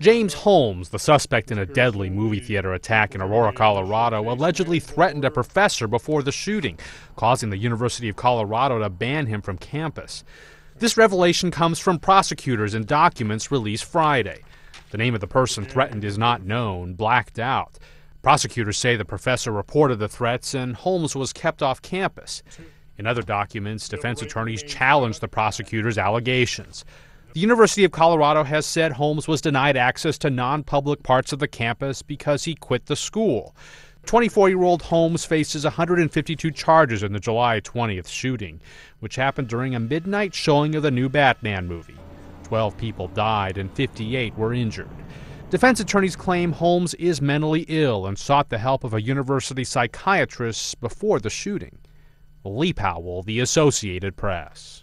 James Holmes, the suspect in a deadly movie theater attack in Aurora, Colorado, allegedly threatened a professor before the shooting, causing the University of Colorado to ban him from campus. This revelation comes from prosecutors and documents released Friday. The name of the person threatened is not known, blacked out. Prosecutors say the professor reported the threats and Holmes was kept off campus. In other documents, defense attorneys challenged the prosecutor's allegations. The University of Colorado has said Holmes was denied access to non public parts of the campus because he quit the school. 24 year old Holmes faces 152 charges in the July 20th shooting, which happened during a midnight showing of the new Batman movie. 12 people died and 58 were injured. Defense attorneys claim Holmes is mentally ill and sought the help of a university psychiatrist before the shooting. Lee Powell, The Associated Press.